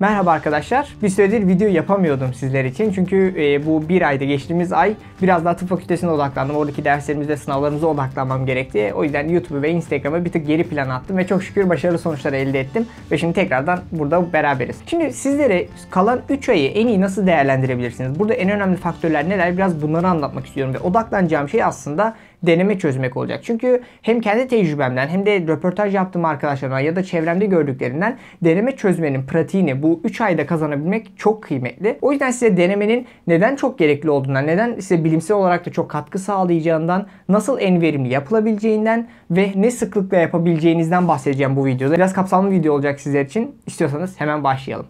Merhaba arkadaşlar. Bir süredir video yapamıyordum sizler için. Çünkü e, bu bir ayda geçtiğimiz ay biraz daha tıp fakültesine odaklandım. Oradaki derslerimize, sınavlarımıza odaklanmam gerekti. O yüzden YouTube ve Instagram'a bir tık geri plan attım ve çok şükür başarılı sonuçlar elde ettim. Ve şimdi tekrardan burada beraberiz. Şimdi sizlere kalan 3 ayı en iyi nasıl değerlendirebilirsiniz? Burada en önemli faktörler neler? Biraz bunları anlatmak istiyorum ve odaklanacağım şey aslında deneme çözmek olacak. Çünkü hem kendi tecrübemden hem de röportaj yaptığım arkadaşlarımdan ya da çevremde gördüklerinden deneme çözmenin pratiğini bu 3 ayda kazanabilmek çok kıymetli. O yüzden size denemenin neden çok gerekli olduğundan, neden size bilimsel olarak da çok katkı sağlayacağından, nasıl en verimli yapılabileceğinden ve ne sıklıkla yapabileceğinizden bahsedeceğim bu videoda. Biraz kapsamlı bir video olacak sizler için. İstiyorsanız hemen başlayalım.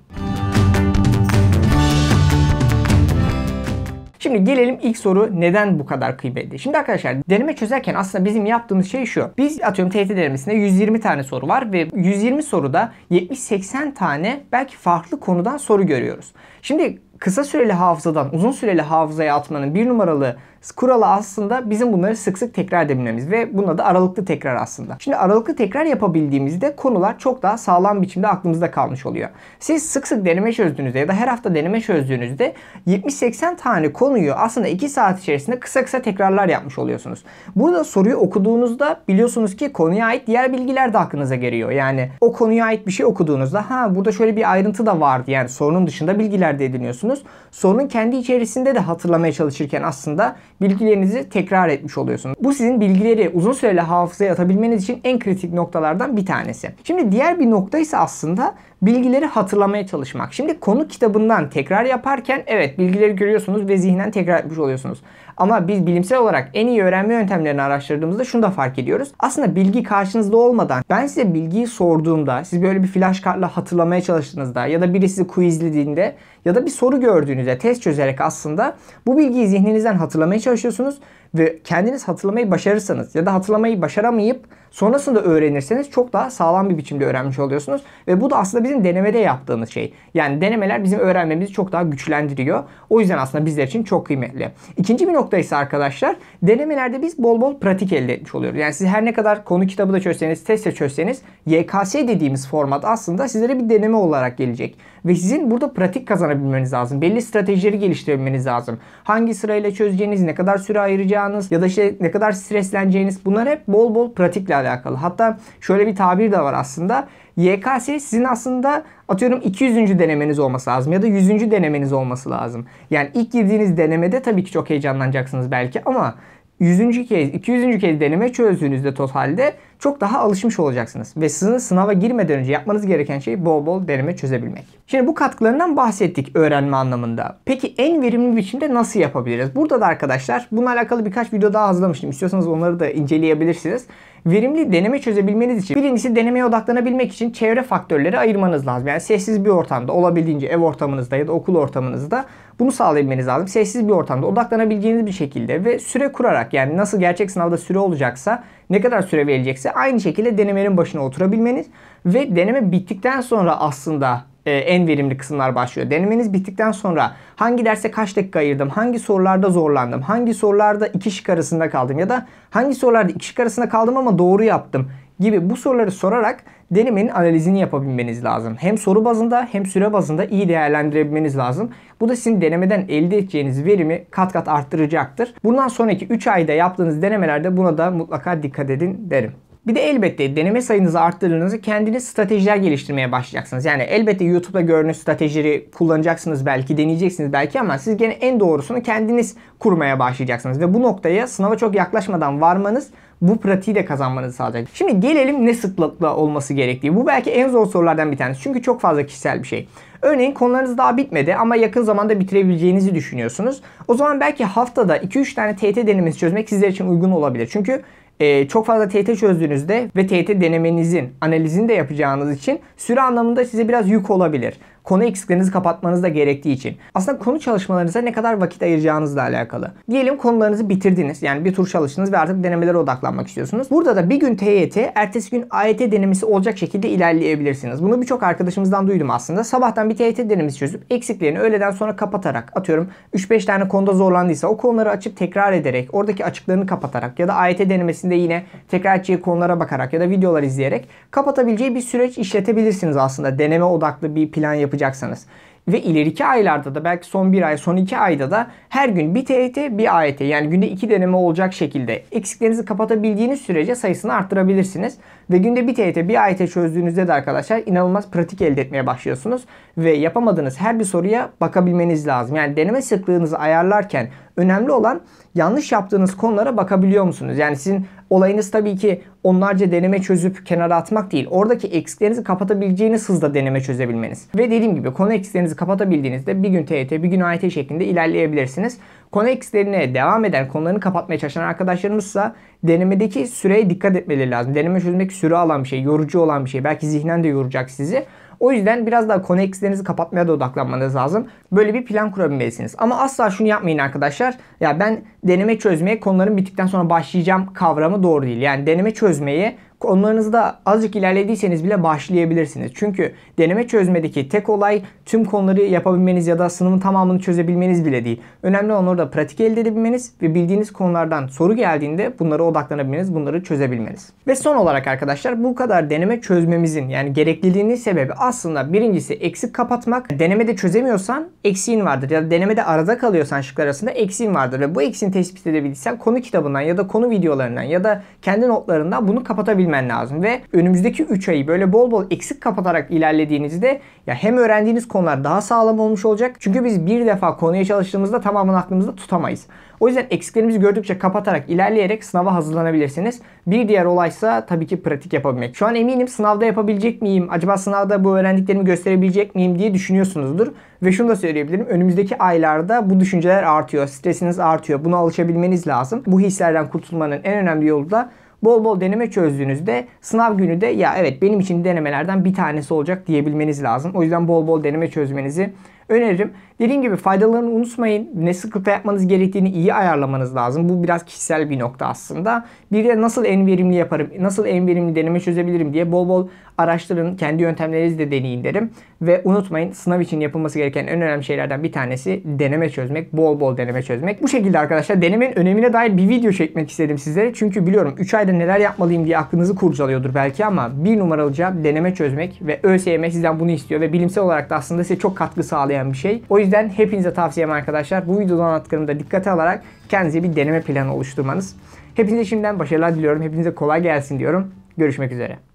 Şimdi gelelim ilk soru neden bu kadar kıymetli? Şimdi arkadaşlar deneme çözerken aslında bizim yaptığımız şey şu. Biz atıyorum TET denemesinde 120 tane soru var ve 120 soruda 70-80 tane belki farklı konudan soru görüyoruz. Şimdi kısa süreli hafızadan uzun süreli hafızaya atmanın bir numaralı kuralı aslında bizim bunları sık sık tekrar edebilmemiz ve buna da aralıklı tekrar aslında. Şimdi aralıklı tekrar yapabildiğimizde konular çok daha sağlam biçimde aklımızda kalmış oluyor. Siz sık sık deneme çözdüğünüzde ya da her hafta deneme çözdüğünüzde 70-80 tane konuyu aslında 2 saat içerisinde kısa kısa tekrarlar yapmış oluyorsunuz. Burada soruyu okuduğunuzda biliyorsunuz ki konuya ait diğer bilgiler de aklınıza geliyor. Yani o konuya ait bir şey okuduğunuzda ha burada şöyle bir ayrıntı da vardı yani sorunun dışında bilgiler de ediniyorsunuz oluyorsunuz. Sorunun kendi içerisinde de hatırlamaya çalışırken aslında bilgilerinizi tekrar etmiş oluyorsunuz. Bu sizin bilgileri uzun süreli hafızaya atabilmeniz için en kritik noktalardan bir tanesi. Şimdi diğer bir nokta ise aslında bilgileri hatırlamaya çalışmak. Şimdi konu kitabından tekrar yaparken evet bilgileri görüyorsunuz ve zihnen tekrar etmiş oluyorsunuz. Ama biz bilimsel olarak en iyi öğrenme yöntemlerini araştırdığımızda şunu da fark ediyoruz. Aslında bilgi karşınızda olmadan ben size bilgiyi sorduğumda, siz böyle bir flash kartla hatırlamaya çalıştığınızda ya da biri sizi quizlediğinde ya da bir soru gördüğünüzde test çözerek aslında bu bilgiyi zihninizden hatırlamaya çalışıyorsunuz ve kendiniz hatırlamayı başarırsanız ya da hatırlamayı başaramayıp Sonrasında öğrenirseniz çok daha sağlam bir biçimde öğrenmiş oluyorsunuz. Ve bu da aslında bizim denemede yaptığımız şey. Yani denemeler bizim öğrenmemizi çok daha güçlendiriyor. O yüzden aslında bizler için çok kıymetli. İkinci bir nokta ise arkadaşlar denemelerde biz bol bol pratik elde etmiş oluyoruz. Yani siz her ne kadar konu kitabı da çözseniz, test de çözseniz YKS dediğimiz format aslında sizlere bir deneme olarak gelecek. Ve sizin burada pratik kazanabilmeniz lazım. Belli stratejileri geliştirebilmeniz lazım. Hangi sırayla çözeceğiniz, ne kadar süre ayıracağınız ya da işte ne kadar stresleneceğiniz bunlar hep bol bol pratikler alakalı. Hatta şöyle bir tabir de var aslında. YKS sizin aslında atıyorum 200. denemeniz olması lazım ya da 100. denemeniz olması lazım. Yani ilk girdiğiniz denemede tabii ki çok heyecanlanacaksınız belki ama 100. kez, 200. kez deneme çözdüğünüzde totalde çok daha alışmış olacaksınız. Ve sizin sınava girmeden önce yapmanız gereken şey bol bol deneme çözebilmek. Şimdi bu katkılarından bahsettik öğrenme anlamında. Peki en verimli biçimde nasıl yapabiliriz? Burada da arkadaşlar bununla alakalı birkaç video daha hazırlamıştım. İstiyorsanız onları da inceleyebilirsiniz. Verimli deneme çözebilmeniz için birincisi denemeye odaklanabilmek için çevre faktörleri ayırmanız lazım. Yani sessiz bir ortamda olabildiğince ev ortamınızda ya da okul ortamınızda bunu sağlayabilmeniz lazım. Sessiz bir ortamda odaklanabileceğiniz bir şekilde ve süre kurarak yani nasıl gerçek sınavda süre olacaksa ne kadar süre verilecekse aynı şekilde denemenin başına oturabilmeniz ve deneme bittikten sonra aslında e, en verimli kısımlar başlıyor. Denemeniz bittikten sonra hangi derse kaç dakika ayırdım, hangi sorularda zorlandım, hangi sorularda iki şık arasında kaldım ya da hangi sorularda iki şık arasında kaldım ama doğru yaptım gibi bu soruları sorarak denemenin analizini yapabilmeniz lazım. Hem soru bazında hem süre bazında iyi değerlendirebilmeniz lazım. Bu da sizin denemeden elde edeceğiniz verimi kat kat arttıracaktır. Bundan sonraki 3 ayda yaptığınız denemelerde buna da mutlaka dikkat edin derim. Bir de elbette deneme sayınızı arttırdığınızda kendiniz stratejiler geliştirmeye başlayacaksınız. Yani elbette YouTube'da gördüğünüz stratejileri kullanacaksınız belki, deneyeceksiniz belki ama siz gene en doğrusunu kendiniz kurmaya başlayacaksınız. Ve bu noktaya sınava çok yaklaşmadan varmanız bu pratiği de kazanmanızı sağlayacak. Şimdi gelelim ne sıklıkla olması gerektiği. Bu belki en zor sorulardan bir tanesi. Çünkü çok fazla kişisel bir şey. Örneğin konularınız daha bitmedi ama yakın zamanda bitirebileceğinizi düşünüyorsunuz. O zaman belki haftada 2-3 tane TT denemesi çözmek sizler için uygun olabilir. Çünkü e, çok fazla TT çözdüğünüzde ve TT denemenizin analizini de yapacağınız için süre anlamında size biraz yük olabilir konu eksiklerinizi kapatmanız da gerektiği için. Aslında konu çalışmalarınıza ne kadar vakit ayıracağınızla alakalı. Diyelim konularınızı bitirdiniz. Yani bir tur çalıştınız ve artık denemelere odaklanmak istiyorsunuz. Burada da bir gün TYT, ertesi gün AYT denemesi olacak şekilde ilerleyebilirsiniz. Bunu birçok arkadaşımızdan duydum aslında. Sabahtan bir TYT denemesi çözüp eksiklerini öğleden sonra kapatarak atıyorum 3-5 tane konuda zorlandıysa o konuları açıp tekrar ederek oradaki açıklarını kapatarak ya da AYT denemesinde yine tekrar edeceği konulara bakarak ya da videolar izleyerek kapatabileceği bir süreç işletebilirsiniz aslında. Deneme odaklı bir plan yapacak kullanacaksınız. Ve ileriki aylarda da belki son bir ay, son iki ayda da her gün bir TET, bir AET yani günde iki deneme olacak şekilde eksiklerinizi kapatabildiğiniz sürece sayısını arttırabilirsiniz. Ve günde bir TET, bir AET çözdüğünüzde de arkadaşlar inanılmaz pratik elde etmeye başlıyorsunuz. Ve yapamadığınız her bir soruya bakabilmeniz lazım. Yani deneme sıklığınızı ayarlarken Önemli olan yanlış yaptığınız konulara bakabiliyor musunuz? Yani sizin olayınız tabii ki onlarca deneme çözüp kenara atmak değil. Oradaki eksiklerinizi kapatabileceğiniz hızda deneme çözebilmeniz. Ve dediğim gibi konu eksiklerinizi kapatabildiğinizde bir gün TET, bir gün AYT şeklinde ilerleyebilirsiniz. Konu eksiklerine devam eden konularını kapatmaya çalışan arkadaşlarımızsa denemedeki süreye dikkat etmeleri lazım. Deneme çözmek süre alan bir şey, yorucu olan bir şey. Belki zihnen de yoracak sizi. O yüzden biraz daha konu eksilerinizi kapatmaya da odaklanmanız lazım. Böyle bir plan kurabilmelisiniz. Ama asla şunu yapmayın arkadaşlar. Ya ben deneme çözmeye konuların bittikten sonra başlayacağım kavramı doğru değil. Yani deneme çözmeyi Konularınızda azıcık ilerlediyseniz bile başlayabilirsiniz. Çünkü deneme çözmedeki tek olay tüm konuları yapabilmeniz ya da sınavın tamamını çözebilmeniz bile değil. Önemli olan orada pratik elde edebilmeniz ve bildiğiniz konulardan soru geldiğinde bunlara odaklanabilmeniz, bunları çözebilmeniz. Ve son olarak arkadaşlar bu kadar deneme çözmemizin yani gerekliliğinin sebebi aslında birincisi eksik kapatmak. Denemede çözemiyorsan eksiğin vardır ya da denemede arada kalıyorsan şıklar arasında eksiğin vardır ve bu eksiğini tespit edebilirsen konu kitabından ya da konu videolarından ya da kendi notlarından bunu kapatabilmelisin bilmen lazım ve önümüzdeki 3 ayı böyle bol bol eksik kapatarak ilerlediğinizde ya hem öğrendiğiniz konular daha sağlam olmuş olacak. Çünkü biz bir defa konuya çalıştığımızda tamamını aklımızda tutamayız. O yüzden eksiklerimizi gördükçe kapatarak ilerleyerek sınava hazırlanabilirsiniz. Bir diğer olaysa tabii ki pratik yapabilmek. Şu an eminim sınavda yapabilecek miyim? Acaba sınavda bu öğrendiklerimi gösterebilecek miyim diye düşünüyorsunuzdur. Ve şunu da söyleyebilirim. Önümüzdeki aylarda bu düşünceler artıyor. Stresiniz artıyor. Buna alışabilmeniz lazım. Bu hislerden kurtulmanın en önemli yolu da Bol bol deneme çözdüğünüzde sınav günü de ya evet benim için denemelerden bir tanesi olacak diyebilmeniz lazım. O yüzden bol bol deneme çözmenizi öneririm. Dediğim gibi faydalarını unutmayın. Ne sıklıkla yapmanız gerektiğini iyi ayarlamanız lazım. Bu biraz kişisel bir nokta aslında. Bir de nasıl en verimli yaparım, nasıl en verimli deneme çözebilirim diye bol bol araştırın, kendi yöntemlerinizi de deneyin derim. Ve unutmayın sınav için yapılması gereken en önemli şeylerden bir tanesi deneme çözmek. Bol bol deneme çözmek. Bu şekilde arkadaşlar denemenin önemine dair bir video çekmek istedim sizlere. Çünkü biliyorum 3 ayda neler yapmalıyım diye aklınızı kurcalıyordur belki ama bir numaralı cevap deneme çözmek ve ÖSYM sizden bunu istiyor ve bilimsel olarak da aslında size çok katkı sağlayan bir şey. O yüzden hepinize tavsiyem arkadaşlar bu videodan anlattıklarımı da dikkate alarak kendinize bir deneme planı oluşturmanız. Hepinize şimdiden başarılar diliyorum. Hepinize kolay gelsin diyorum. Görüşmek üzere.